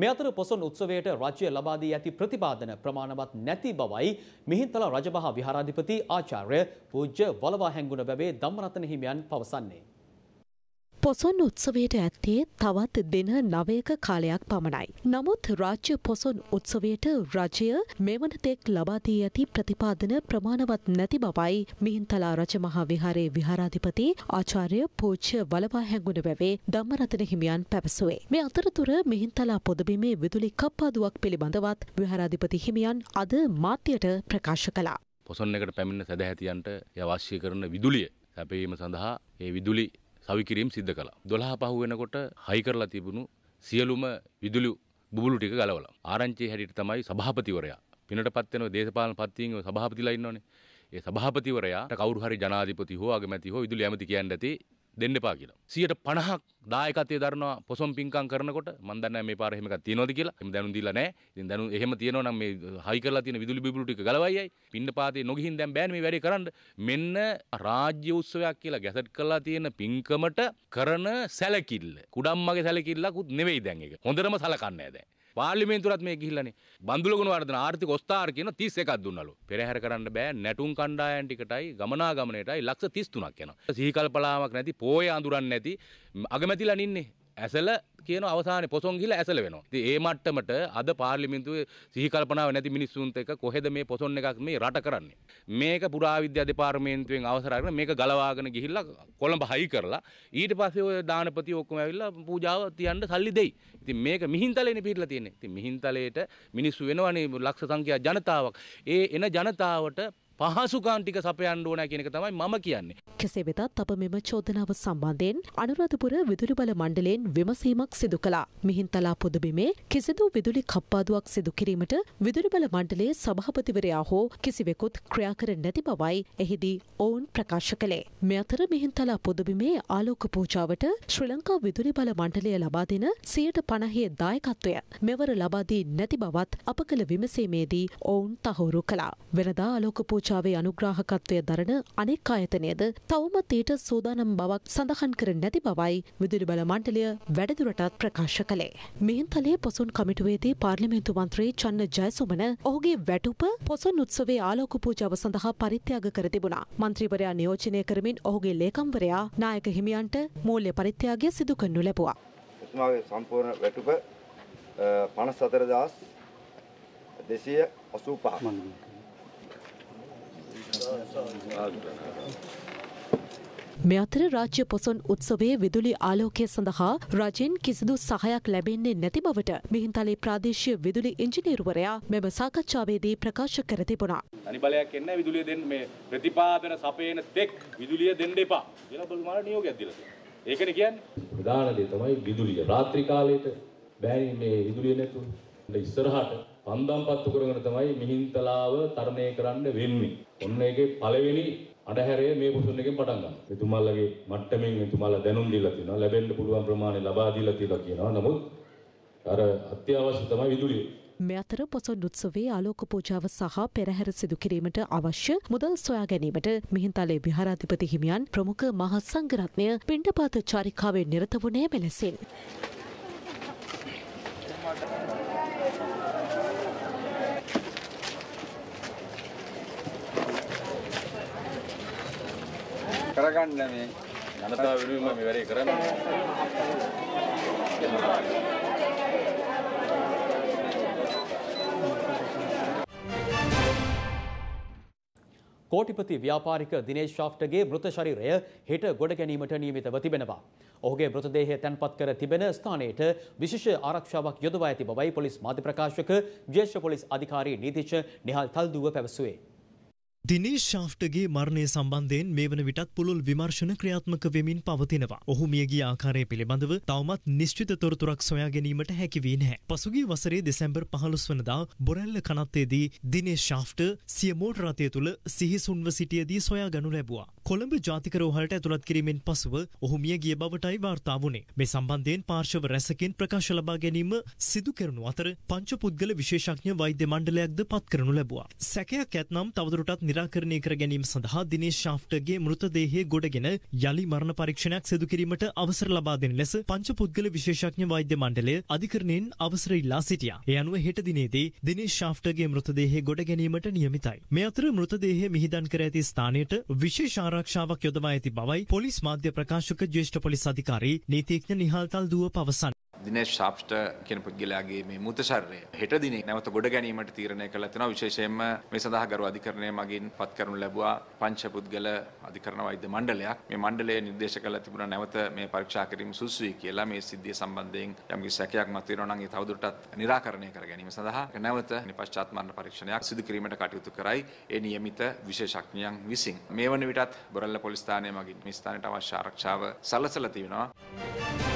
මේ අතර පොසොන් උත්සවයට රාජ්‍ය ලබා දී ඇති ප්‍රතිපාදන ප්‍රමාණවත් නැති බවයි මෙහින්තලා රජබහ විහාරාධිපති ආචාර්ය පූජ්‍ය වලවා හැඟුණ බැවේ ධම්මරත්න හිමියන් පවසන්නේ. පොසොන් උත්සවයට ඇත්තේ තවත් දෙන නවයක කාලයක් පමණයි. නමුත් රාජ්‍ය පොසොන් උත්සවයට රජය මෙවන තෙක් ලබාදී ඇති ප්‍රතිපාදන ප්‍රමාණවත් නැති බවයි මිහින්තලා රජමහා විහාරයේ විහාරාධිපති ආචාර්ය පූජ්‍ය වලවා හැඟුණ වැවේ ධම්මරතන හිමියන් පැවසුවේ. මේ අතරතුර මිහින්තලා පොදබිමේ විදුලි කප්පාදුවක් පිළිබඳවත් විහාරාධිපති හිමියන් අද මාධ්‍යයට ප්‍රකාශ කළා. පොසොන් එකට පැමිණ සැදැහැතියන්ට අවශ්‍ය කරන විදුලිය සැපීම සඳහා ඒ විදුලි සවිකිරීම සිද්ධ කළා. 12 පහ වෙනකොට හයි කරලා තිබුණු සියලුම විදුලි බුබුලු ටික ගලවලා. ආරංචියේ හැටියට තමයි සභාපතිවරයා පිනටපත් වෙන දේශපාලන පත්තියෙන් සභාපතිලා ඉන්නෝනේ. ඒ සභාපතිවරයාට කවුරු හරි ජනාධිපති හෝ අගමැති හෝ විදුලි ඇමති කියන්න ඇති දෙන්න එපා කියලා. 150ක් දායකත්වයේ දරනවා පොසොන් පින්කම් කරනකොට මම දන්නේ නැහැ මේ පාර එහෙම එකක් තියෙනවද කියලා. එහෙම දැනුම් දීලා නැහැ. ඉතින් දැනුම් එහෙම තියෙනවා නම් මේ හයි කරලා තියෙන විදුලි බිබුළු ටික ගලවයියි. පින්න පාතේ නොගිහින් දැන් බෑනේ මේ වැඩේ කරන්න. මෙන්න රාජ්‍ය උත්සවයක් කියලා ගැසට් කරලා තියෙන පින්කමට කරන සැලකිල්ල. කුඩම්මගේ සැලකිල්ලකුත් නෙවෙයි දැන් ඒක. හොඳටම සලකන්නේ නැහැ දැන්. පාර්ලිමේන්තුරත් මේ ගිහිල්ලනේ බන්දුලගුණ වර්ධන ආර්ථික ඔස්ථාර කියන 31ක් දුන්නලු. පෙරහැර කරන්න බෑ නැටුම් කණ්ඩායම් ටිකටයි ගමනාගමනයටයි ලක්ෂ 33ක් යනවා. සිහිකල්පලාවක් නැති පෝය අඳුරන්නේ නැති අගමැතිලා ඉන්නේ. ඇසල කියන අවසාන පොසොන් ගිහිල්ලා ඇසල වෙනවා. ඉතින් ඒ මට්ටමට අද පාර්ලිමේන්තුවේ සිහි කල්පනාව නැති මිනිස්සුන්ට එක කොහෙද මේ පොසොන් එකක් මේ රට කරන්නේ. මේක පුරාවිද්‍යා දෙපාර්තමේන්තුවෙන් අවසර අරගෙන මේක ගලවාගෙන ගිහිල්ලා කොළඹ හයි කරලා ඊට පස්සේ ඔය දානපති ඔක්කොම ඇවිල්ලා පූජාව තියන්න සල්ලි දෙයි. ඉතින් මේක මිහින්තලේනේ පිටලා තියෙන්නේ. ඉතින් මිහින්තලේට මිනිස්සු වෙනවනේ ලක්ෂ සංඛ්‍යා ජනතාවක්. ඒ එන ජනතාවට පහසුකම් ටික සපයන්න ඕන කියන එක තමයි මම කියන්නේ. කෙසේ වෙතත් අප මෙම චෝදනාව සම්බන්ධයෙන් අනුරාධපුර විදුලි බල මණ්ඩලයෙන් විමසීමක් සිදු කළා. මිහින්තලා පොදබිමේ කිසිදු විදුලි කප්පාදුවක් සිදු කිරීමට විදුලි බල මණ්ඩලයේ සභාපතිවරයා හෝ කිසිවෙකුත් ක්‍රියා කර නැති බවයි එහිදී ඔවුන් ප්‍රකාශ කළේ. මේ අතර මිහින්තලා පොදබිමේ ආලෝක පූජාවට ශ්‍රී ලංකා විදුලි බල මණ්ඩලය ලබා දෙන 150 දායකත්වය මෙවර ලබා දී නැති බවත් අප කළ විමසීමේදී ඔවුන් තහවුරු කළා. වෙනදා ආලෝක පූජා සාකච්ඡාවේ අනුග්‍රාහකත්වය දරන අනෙක් ආයතනයද තවමත් ඊට සූදානම් බවක් සඳහන් කර නැති බවයි විදුලි බල මණ්ඩලය වැඩදුරටත් ප්‍රකාශ කළේ. මිහින්තලේ පොසුන් කමිටුවේදී පාර්ලිමේන්තු මන්ත්‍රී චන්න ජයසුමන ඔහුගේ වැටුප පොසොන් උත්සවේ ආලෝක පූජාව සඳහා පරිත්‍යාග කර තිබුණා. මන්ත්‍රීවරයා නියෝජනය කරමින් ඔහුගේ ලේකම්වරයා නායක හිමියන්ට මූල්‍ය පරිත්‍යාගය සිදු කරනු ලැබුවා. එතුමාගේ සම්පූර්ණ වැටුප 54000 දෙසිය අසූ පහ මේ අතර රාජ්‍ය පොසොන් උත්සවයේ විදුලි ආලෝකය සඳහා රජෙන් කිසිදු සහයක් ලැබෙන්නේ නැති බවට මිහින්තලේ ප්‍රාදේශීය විදුලි ඉංජිනේරුවරයා මෙම සාකච්ඡාවේදී ප්‍රකාශ කර තිබුණා. තනි බලයක් එන්නේ විදුලිය දෙන්න මේ ප්‍රතිපාදන සපයන තෙක් විදුලිය දෙන්න එපා කියලා බලමාර නියෝගයක් දීලා තියෙනවා. ඒකනේ කියන්නේ. ප්‍රධාන දේ තමයි විදුලිය. රාත්‍රී කාලයට බෑනේ මේ විදුලිය නැතුව. ඉස්සරහට පන්දම් පත්තු කරගෙන තමයි මිහින්තලාව තරණය කරන්න වෙන්නේ. ඔන්න ඒකේ පළවෙනි අඩහැරය මේ පුසුන් එකෙන් පටන් ගන්නවා. එතුමාලගේ මට්ටමින් එතුමාලා දැනුම් දීලා තියෙනවා. ලැබෙන්න පුළුවන් ප්‍රමාණය ලබා දීලා තියෙනවා කියනවා. නමුත් අර අත්‍යවශ්‍ය තමයි විදුලිය. මේ අතර පොසොන් උත්සවයේ ආලෝක පූජාව සහ පෙරහැර සිදු කිරීමට අවශ්‍ය මුදල් සොයා ගැනීමට මිහින්තලේ විහාරාධිපති හිමියන් ප්‍රමුඛ මහත් සංඝරත්නය පිණ්ඩපාත චාරිකාවේ නිරත වුණේ මෙලෙසින්. කරගන්න මේ ජනතාව වෙනුවෙන් මම වැඩේ කරන්නේ. කෝටිපති ව්‍යාපාරික දිනේශ් ශාෆ්ටගේ මෘත ශරීරය හෙට ගොඩ ගැනීමට නියමිතව තිබෙනවා. ඔහුගේ මෘතදේහය තැන්පත් කර තිබෙන ස්ථානයට විශේෂ ආරක්ෂාවක් යොදවා ඇති බවයි පොලිස් මාධ්‍ය ප්‍රකාශක ජ්‍යෙෂ්ඨ පොලිස් අධිකාරී නීතිච්ඡ නිහල් තල්දුව පැවසුවේ. දිනීශ් ශාෆ්ටගේ මරණය සම්බන්ධයෙන් මේ වන විටත් පුළුල් විමර්ශන ක්‍රියාත්මක වෙමින් පවතිනවා. ඔහු මියගිය ආකාරය පිළිබඳව තවමත් නිශ්චිත තොරතුරක් සොයා ගැනීමට හැකි වී නැහැ. පසුගිය වසරේ දෙසැම්බර් 15 වනදා බොරැල්ල කනත්තේදී දිනේශ් ශාෆ්ට සිය මෝටර රථය තුල සිහිසුන්ව සිටියදී සොයා ගනු ලැබුවා. කොළඹ ජාතික රෝහලට ඇතුළත් කිරීමෙන් පසුව ඔහු මියගිය බවටයි වාර්තා වුණේ. මේ සම්බන්ධයෙන් පාර්ශව රැසකින් ප්‍රකාශ ලබා ගැනීම සිදු කරනු අතර පංච පුද්ගල විශේෂඥ වෛද්‍ය මණ්ඩලයක්ද පත් කරනු ලැබුවා. සැකයක් ඇතනම් තවදුරටත් නිරාකරණය කර ගැනීම සඳහා දිනේශ් ශාෆ්ටර්ගේ මෘතදේහය ගොඩගෙන යළි මරණ පරීක්ෂණයක් සිදු කිරීමට අවසර ලබා දෙන ලෙස පංච පුද්ගල විශේෂඥ වෛද්‍ය මණ්ඩලය අධිකරණයෙන් අවසර ඉල්ලා සිටියා. ඒ අනුව හෙට දිනේදී දිනේශ් ශාෆ්ටර්ගේ මෘතදේහය ගොඩ ගැනීමට නියමිතයි. මේ අතර මෘතදේහය මිහිදන් කර ඇති ස්ථානයට විශේෂ ආරක්ෂාවක් යොදවා ඇති බවයි පොලිස් මාධ්‍ය ප්‍රකාශක ජ්‍යෙෂ්ඨ පොලිස් අධිකාරී නීතිඥ නිහාල්තල් දුව පවසන්නේ. දිනේශ් ශාප්ට කියන පුද්ගලයාගේ මේ මృతශරීරය හෙට දිනේ නැවත ගොඩ ගැනීමට තීරණය කළා තියෙනවා විශේෂයෙන්ම මේ සඳහා ගරු අධිකරණය මගින් පත් කරනු ලැබුවා පංච පුද්ගල අධිකරණ වෛද්‍ය මණ්ඩලයක් මේ මණ්ඩලය නිර්දේශ කළා තිබුණා නැවත මේ පරීක්ෂා කිරීම සුසුයි කියලා මේ සිද්ධිය සම්බන්ධයෙන් යම්කිසි සැකයක් මතුවෙනවා නම් ඒ තවදුරටත් निराකරණය කර ගැනීම සඳහා නැවත නිපශ්චාත් මරණ පරීක්ෂණයක් සිදු කිරීමට කටයුතු කරයි ඒ නියමිත විශේෂඥයන් විසින් මේ වන විටත් බොරල්ල පොලිස් ස්ථානය මගින් මේ ස්ථානයට අවශ්‍ය ආරක්ෂාව සලසලා තියෙනවා.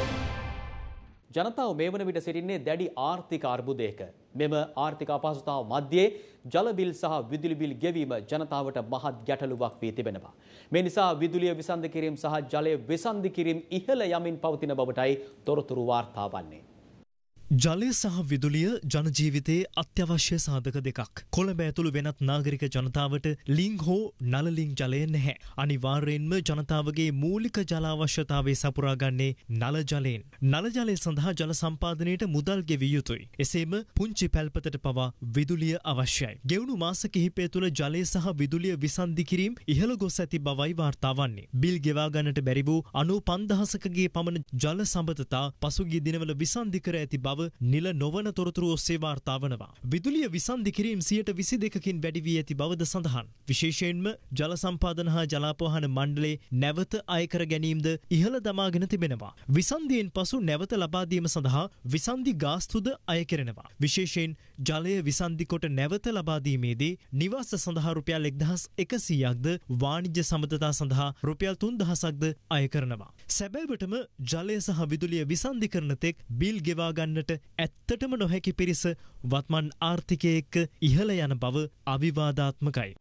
ජනතාව මේ වන විට සිටින්නේ දැඩි ආර්ථික අර්බුදයක. මෙම ආර්ථික අපහසුතාව මධ්‍යයේ ජල බිල් සහ විදුලි බිල් ගෙවීම ජනතාවට මහත් ගැටලුවක් වී තිබෙනවා. මේ නිසා විදුලිය විසන්ධ කිරීම සහ ජලය විසන්ධ කිරීම ඉහළ යමින් පවතින බවටයි තොරතුරු වාර්තා වන්නේ. ජලය සහ විදුලිය ජනජීවිතයේ අත්‍යවශ්‍ය සාධක දෙකක්. කොළඹ ඇතුළු වෙනත් නාගරික ජනතාවට ලිං හෝ නලලිං ජලය නැහැ. අනිවාර්යෙන්ම ජනතාවගේ මූලික ජල අවශ්‍යතාවේ සපුරාගන්නේ නල ජලයෙන්. නල ජලය සඳහා ජල සම්පාදනයට මුදල් ගෙවිය යුතුයි. එසේම පුංචි පැල්පතට පවා විදුලිය අවශ්‍යයි. ගෙවුණු මාස කිහිපය තුළ ජලය සහ විදුලිය විසන්ධි කිරීම ඉහළ ගොස් ඇති බවයි වාර්තා වන්නේ. බිල් ගෙවා ගන්නට බැරි වූ 95000කගේ පමණ ජල සම්බතතා පසුගිය දිනවල විසන්ධි කර ඇති බව වාර්තාව නිල නොවන තොරතුරු ඔස්සේ වාර්තා වනවා. විදුලිය විසන්ධි කිරීම් සියයට විසි දෙකකින් වැඩිවී ඇති බවද සඳහන්. විශේෂයෙන්ම ජලසම්පාදන හා ජලාපවහන මණ්ඩලේ නැවත අයකර ගැනීම්ද ඉහළ දමාගෙන තිබෙනවා. විසන්ධියෙන් පසු නැවත ලබාදීම සඳහා විසන්ධි ගාස්තුද අයකරෙනවා. විශේෂයෙන් ජලය විසන්ධිකොට නැවත ලබාදීමේදී නිවාස සඳහා රුපියල් එක්දහස් එකසීයක්ද වාණිජ්‍ය සමතතා සඳහා රුපියල් තුන් දහසක්ද අය කරනවා. සැබෑවටම ජලය සහ විදුලිය විසන්ධි කරනතෙක් බිල් ගෙවාගන්න කිරීමට ඇත්තටම නොහැකි පිරිස වත්මන් ආර්ථිකය එක්ක ඉහළ යන බව අවිවාදාත්මකයි.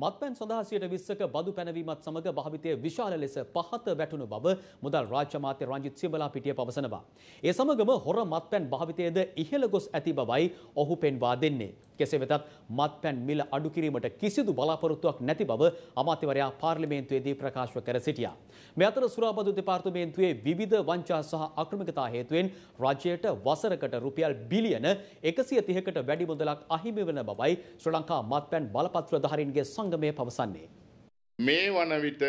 මත්පැන් සඳහා සියට විස්සක බදු පැනවීමත් සමඟ භාවිතය විශාල ලෙස පහත වැටුණු බව මුදල් රාජ්‍යමාත්‍ය රංජිත් සියබලා පිටිය පවසනවා. ඒ සමගම හොර මත්පැන් භාවිතයද ඉහළ ගොස් ඇති බවයි ඔහු පෙන්වා දෙන්නේ. කෙසේ වෙතත් මත්පැන් මිල අඩු කිරීමට කිසිදු බලාපොරොත්තුවක් නැති බව අමාත්‍යවරයා පාර්ලිමේන්තුවේදී ප්‍රකාශ කර සිටියා. මේ අතර සුරාබදු දෙපාර්තමේන්තුවේ විවිධ වංචා සහ අක්‍රමිකතා හේතුවෙන් රජයට වසරකට රුපියල් බිලියන 130කට වැඩි මුදලක් අහිමි වන බවයි ශ්‍රී ලංකා මත්පැන් බලපත්‍රධාරීන්ගේ සංගමය පවසන්නේ. මේ වන විට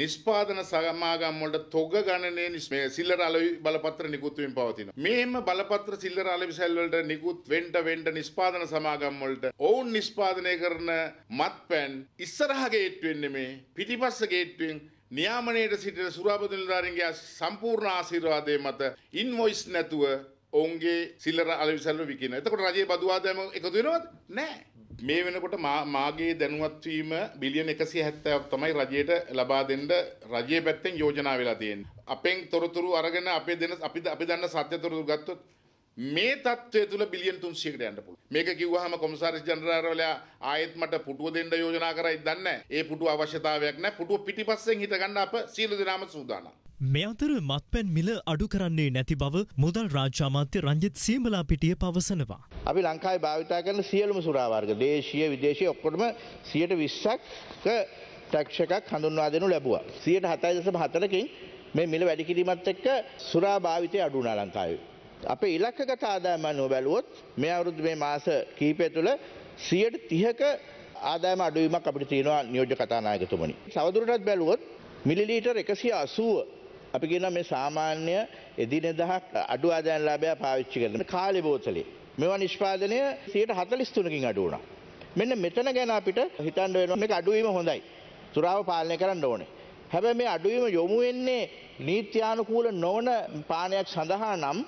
නිෂ්පාදන සමාගම් වලට තොග ගණනේ මේ සිල්ලර අලෙවි බලපත්‍ර නිකුත් වීම පවතිනවා. මෙහෙම බලපත්‍ර සිල්ලර අලෙවි සැල් වලට නිකුත් වෙන්න වෙන්න නිෂ්පාදන සමාගම් වලට ඔවුන් නිෂ්පාදනය කරන මත්පැන් ඉස්සරහ ගේට්ටුවෙන් නෙමේ පිටිපස්ස ගේට්ටුවෙන් නියාමනයේ සිටින සුරාබදු නිලධාරීන්ගේ සම්පූර්ණ ආශිර්වාදයේ මත ඉන්වොයිස් නැතුව ඔවුන්ගේ සිල්ලර අලෙවි සැල් විකින. එතකොට රජයේ බදුආදායම එකතු වෙනවද? නැහැ. මේ වෙනකොට මාගේ දැනුවත්වීම බිලියන එකසි හැත්තයක් තමයි රජයට ලබා දෙන්න රජය පැත්තෙන් යෝජනා වෙලා තියෙන්. අපෙන් තොරතුරු අරගෙන අපේ දෙන අපි අපි දන්න සත්‍ය තොරතුරු ගත්තොත් මේ තත්ත්වය තුළ බිලියන් 300කට යන්න පුළුවන්. මේක කිව්වහම කොමසාරිස් ජනරාල්වලයා ආයෙත් මට පුටුව දෙන්න යෝජනා කරයි දන්නේ නැහැ. ඒ පුටුව අවශ්‍යතාවයක් නැහැ. පුටුව පිටිපස්සෙන් හිට ගන්න අප සියලු දෙනාම සූදානම්. මේ අතර මත්පැන් මිල අඩු කරන්නේ නැති බව මුදල් රාජ්‍යාමාත්‍ය රංජිත් සීමලා පිටිය පවසනවා. අපි ලංකාවේ භාවිතා කරන සියලුම සුරාවර්ග දේශීය විදේශීය ඔක්කොටම 120ක ටැක්ස් එකක් හඳුන්වා දෙනු ලැබුවා. 107.4කින් මේ මිල වැඩි කිරීමත් එක්ක සුරා භාවිතය අඩු වුණා ලංකාවේ. අපේ ඉලක්කගත ආදායම අනුව බැලුවොත් මේ අවුරුදු මේ මාස කීපය තුළ 130ක ආදායම අඩුවීමක් අපිට තියෙනවා නියෝජ්‍ය කතානායකතුමනි. සවදුරටත් බැලුවොත් මිලිලීටර් 180 අපි කියනවා මේ සාමාන්‍ය එදිනෙදා අඩු ආදායම් ලාභය පාවිච්චි කරන කාලේ බෝතලේ මේවා නිෂ්පාදනය 143කින් අඩු වුණා. මෙන්න මෙතන ගැන අපිට හිතන්න වෙනවා මේක අඩුවීම හොඳයි. සුරාව පාලනය කරන්න ඕනේ. හැබැයි මේ අඩුවීම යොමු වෙන්නේ නීත්‍යානුකූල නොවන පානයක් සඳහා නම්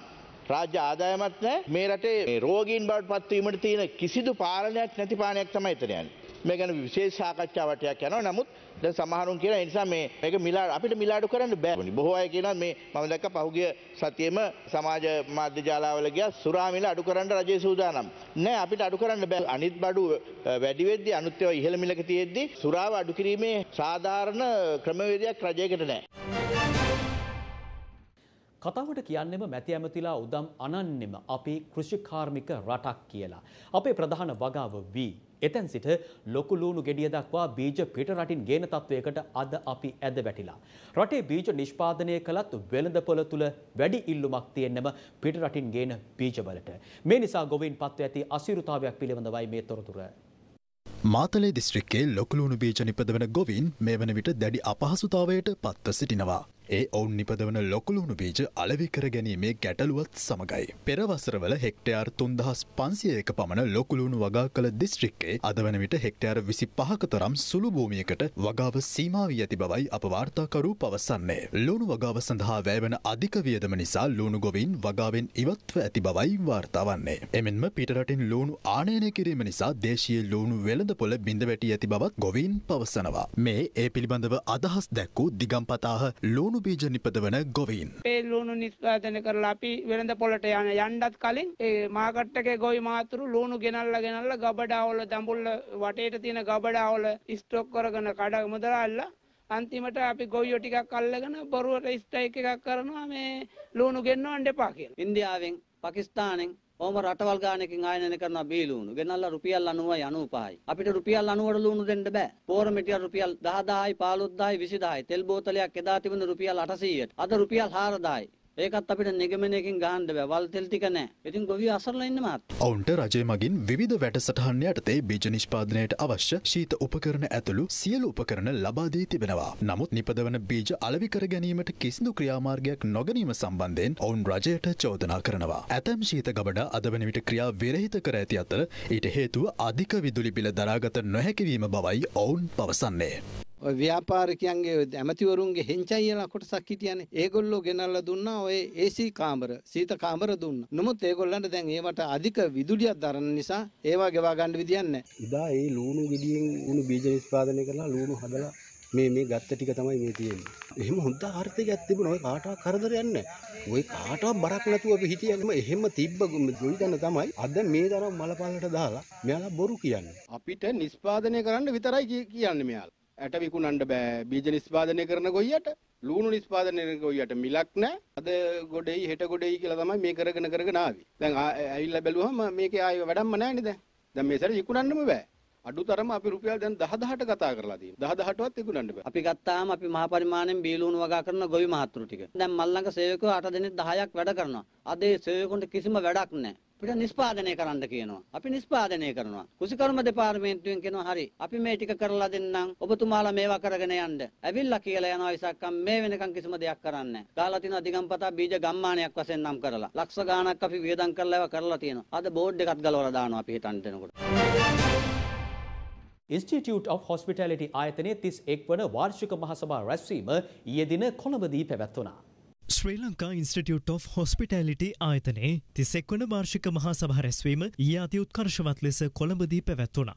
රාජ්‍ය ආදායමත් නෑ මේ රටේ රෝගීන් බවට පත්වීමට තියෙන කිසිදු පාලනයක් නැති පානයක් තමයි එතන යන්නේ. මේ ගැන විශේෂ සාකච්ඡා වටයක් යනවා. නමුත් දැන් සමහරුන් කියන ඒ නිසා මේ මේක මිලා අපිට මිලාඩු කරන්න බෑ. බොහෝ අය කියනවා මේ මම දැක්ක පහුගිය සතියේම සමාජ මාධ්‍ය ජාලාවල ගියා සුරා මිල අඩු කරන්න රජයේ සූදානම්. නෑ අපිට අඩු කරන්න බෑ. අනිත් බඩු වැඩි වෙද්දී අනිත් ඒවා ඉහළ මිලක තියෙද්දී සුරාව අඩු කිරීමේ සාධාරණ ක්‍රමවේදයක් රජයකට නෑ. කතාවට කියන්නෙම මැති ඇමතිලා උදම් අනන්නෙම අපේ කෘෂිකාර්මික රටක් කියලා. අපේ ප්‍රධාන වගාව වී එතැන් සිට ලොකු ලූණු ගෙඩිය දක්වා බීජ පිට රටින් ගේන තත්ත්වයකට අද අපි ඇද වැටිලා. රටේ බීජ නිෂ්පාදනය කළත් වෙළඳපොළ තුළ වැඩි ඉල්ලුමක් තියෙන්නම පිට රටින් ගේන බීජවලට. මේ නිසා ගොවින් පත්ව ඇති අසිරුතාවයක් පිළිබඳවයි මේ තොරතුර. මාතලේ දිස්ත්‍රික්කේ ලොකුලුණු බීජ නිපදවන ගොවින් මේ වන විට දැඩි අපහසුතාවයට පත්ව සිටිනවා. ඒ ඔවුන් නිපදවන ලොකුළුණු බීජ අලවිකර ගැනීමේ ගැටලුවත් සමඟයි. පෙරවසරවල හෙක්ටයාර් තුන්දහස් පන්සියක පමණ ලොකුළුණු වගා කළ දිස්ත්‍රික්කේ අද වන විට හෙක්ටයාර විසි පහකතරම් සුළු භූමියකට වගාව සීමාවී ඇති බවයි අප වාර්තාකරු පවසන්නේ. ලුණු වගාව සඳහා වැෑවන අධික වියදම නිසා ලුණු ගොවින් වගාවෙන් ඉවත්ව ඇති බවයි වාර්තාවන්නේ. එමෙන්ම පිටරටින් ලුණු ආනයනය කිරීම නිසා දේශීය ලුණු වෙළඳ පොළ බිඳ වැටි ඇති බවත් ගොවින් පවසනවා. මේ ඒ පිළිබඳව අදහස් දැක්වූ දිගම්පතාහ ලුණු ලුණු බීජ නිපදවන ගොවීන්. ඒ ලුණු නිස්පාදනය කරලා අපි වෙළඳ පොළට යන යන්නත් කලින් ඒ මාකට් එකේ ගොවි මාතුරු ලුණු ගෙනල්ලා ගෙනල්ලා ගබඩාවල දඹුල්ල වටේට තියෙන ගබඩාවල ස්ටොක් කරගෙන කඩ මුදලාල්ලා අන්තිමට අපි ගොයියෝ ටිකක් අල්ලගෙන බොරුවට ස්ට්‍රයික් එකක් කරනවා මේ ලුණු ගෙන්නවන්න එපා කියලා. ඉන්දියාවෙන්, පාකිස්තානෙන්, ඔහොම රටවල් ගානකින් ආයනන කරන බී ලුණු ගෙනල්ලා රුපියල් 90යි 95යි අපිට රුපියල් 90ට ලුණු දෙන්න බෑ පෝර මෙටියල් රුපියල් 10000යි 15000යි 20000යි තෙල් බෝතලයක් එදා තිබුණ රුපියල් 800ට අද රුපියල් 4000යි ඒකත් අපිට නිගමනයකින් ගහන්න බෑ. වල් තෙල් ටික නැහැ. ඉතින් ගොවියෝ අසරලා ඉන්න මාත්. ඔවුන්ට රජය මගින් විවිධ වැඩසටහන් යටතේ බීජ නිෂ්පාදනයට අවශ්‍ය ශීත උපකරණ ඇතුළු සියලු උපකරණ ලබා දී තිබෙනවා. නමුත් නිපදවන බීජ අලෙවි කර ගැනීමට කිසිදු ක්‍රියාමාර්ගයක් නොගැනීම සම්බන්ධයෙන් ඔවුන් රජයට චෝදනා කරනවා. ඇතැම් ශීත ගබඩා අද වන විට ක්‍රියා විරහිත කර ඇති අතර ඊට හේතුව අධික විදුලි බිල දරාගත නොහැකිවීම බවයි ඔවුන් පවසන්නේ. ඔය ව්‍යාපාරිකයන්ගේ ඇමතිවරුන්ගේ හෙන්චයියලා කොටසක් හිටියනේ. ඒගොල්ලෝ ගෙනල්ලා දුන්නා ඔය AC කාමර, සීත කාමර දුන්නා. නමුත් ඒගොල්ලන්ට දැන් ඒවට අධික විදුලියක් දරන නිසා ඒවා ගෙවා ගන්න විදියක් නැහැ. ඉදා ඒ ලුණු ගෙඩියෙන් උණු බීජ නිෂ්පාදනය කරලා ලුණු හදලා මේ මේ ගත්ත ටික තමයි මේ තියෙන්නේ. එහෙම හොඳ ආර්ථිකයක් තිබුණා. ඔය කාටවත් කරදරයක් නැහැ. ඔය කාටවත් බරක් නැතුව අපි හිටියම එහෙම තිබ්බ ගොවිතැන තමයි අද මේ තරම් මලපල්ලට දාලා මෙයාලා බොරු කියන්නේ. අපිට නිෂ්පාදනය කරන්න විතරයි කියන්නේ මෙයාලා. ඇට විකුණන්න බෑ. බීජ නිෂ්පාදනය කරන ගොයියට, ලුණු නිෂ්පාදනය කරන ගොයියට මිලක් නෑ. අද ගොඩෙයි හෙට ගොඩෙයි කියලා තමයි මේ කරගෙන කරගෙන ආවේ. දැන් ඇවිල්ලා බැලුවම මේකේ ආයෙ වැඩක්ම නෑනේ දැන්. දැන් මේ සැර විකුණන්නම බෑ. අඩුතරම අපි රුපියල් දැන් 10000ට කතා කරලා තියෙනවා 10000ටවත් ඉක්ුණන්න බෑ අපි ගත්තාම අපි මහ පරිමාණයෙන් බීලුණු වගා කරන ගොවි මහතුරු ටික දැන් මල්ලංග සේවකයෝ 8 දෙනෙක් 10ක් වැඩ කරනවා අද ඒ සේවකයන්ට කිසිම වැඩක් නැහැ අපිට නිෂ්පාදනය කරන්න කියනවා. අපි නිෂ්පාදනය කරනවා. කුසිකර්ම දෙපාර්තමේන්තුවෙන් කියනවා හරි. අපි මේ ටික කරලා දෙන්නම්. ඔබතුමාලා මේවා කරගෙන යන්න. ඇවිල්ලා කියලා යනවා ඉසක්කම් මේ වෙනකන් කිසිම දෙයක් කරන්නේ නැහැ. දාලා තිනවා දිගම්පතා බීජ ගම්මානයක් වශයෙන් නම් කරලා. ලක්ෂ ගාණක් අපි වියදම් කරලා ඒවා කරලා තියෙනවා. අද බෝඩ් එකත් ගලවලා දානවා අපි හිතන්න දෙනකොට. Institute of Hospitality ආයතනයේ 31 වන වාර්ෂික මහසභා රැස්වීම ඊයේ දින කොළඹදී පැවැත්වුණා. ශ්‍රී ලංකා ඉන්ස්ටියට of හොස්පිටලිටි ආයතනයේ තිසෙක්වන වාර්ෂික මහා සභහ රැස්වීම ඒ අති උත්කර්ශවත් ලෙස කොළඹදී පැවැත්වනා.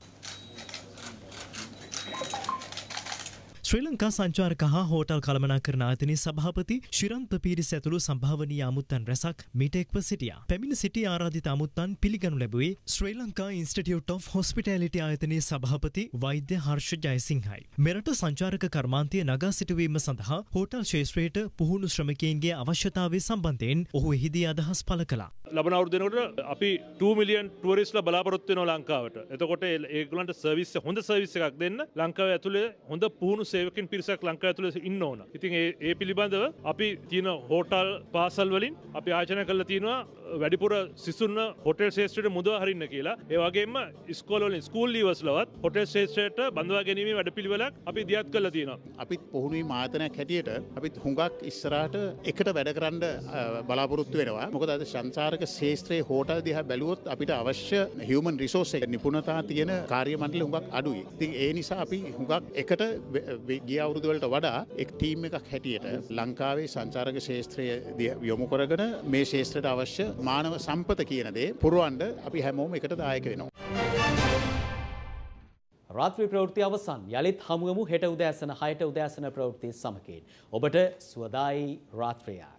ශ්‍රී ලංකා සංචාරක හා හෝටල් කළමනා කරන අතන සභාපති ශිරන්ත පිරිස ඇතුළු සම්භාවනී අමුත්තන් රැසක් මිට එක්ව සිටියා. පැමිණ සිටි ආරාධිත අමුත්තන් පිළිගනු ලැබුවේ Sri Lanka institute of hospitality ආයතනයේ සභාපති වෛද්‍ය හර්ෂ ජයසිංහයි. මෙරට සංචාරක කර්මාන්තය නගා සිටුවීම සඳහා හෝටල් ශේෂත්‍රයට පුහුණු ශ්‍රමිකයන්ගේ අවශ්‍යතාවය සම්බන්ධයෙන් ඔහු එහිදී අදහස් පළ කළා. ලබන අවුරුද්දේනකොට අපි 2 මිලියන් ටුවරිස්ට්ලා බලාපොරොත්තු වෙනවා ලංකාවට. එතකොට ඒගොල්ලන්ට සර්විස් හොඳ සර්විස් එකක් දෙන්න ලංකාව ඇතුලේ හොඳ පුහුණු සේවකින් පිරිසක් ලංකා ඇතුළ ඉන්න ඕන. ඉතින් ඒ පිළිබඳව අපි තියෙන හෝටල් පාසල් වලින් අපි ආචන කල තියෙනවා වැඩිපුර සිසුන්න හොටල් ශේෂත්‍රයට මුදව හරින්න කියලා ඒවගේම ස්කෝලොලින් ස්කූල් ලීවස්ලවත් හොටල් ශේෂත්‍රයට බඳවා ගැනීම වැඩ පිළිවෙලක් අපි දියත් කල තියෙනවා. අපිත් පුහුණුවී මාතනයක් හැටියට අපිත් හුඟක් ඉස්සරහට එකට වැඩ කරන්න බලාපොරොත්තු වෙනවා මොකද අද සංසාරක ශේත්‍රයේ හෝටල් දිහා බැලුවොත් අපිට අවශ්‍ය හියුමන් රිසෝස් එක නිපුණතා තියෙන කාර්ය මණ්ඩල හුඟක් අඩුයි. ඉතින් ඒ නිසා අපි හුඟක් එකට ගිය අවුරුදුවලට වඩා එක් තීම් එකක් හැටියට ලංකාවේ සංචාරක ශේත්‍රය යොමු කරගෙන මේ ශේත්‍රයට අවශ්‍ය මානව සම්පත කියනදේ පුරුවන්ඩ අපි හැමෝම එකට දායක වෙනවා. රාත්‍රී ප්‍රවෘත්ති අවසන් යළිත් හමුවමු හෙට උදෑසන හයට උදෑසන ප්‍රවෘත්ති සමකෙන්. ඔබට ස්වදායි රාත්‍රයා.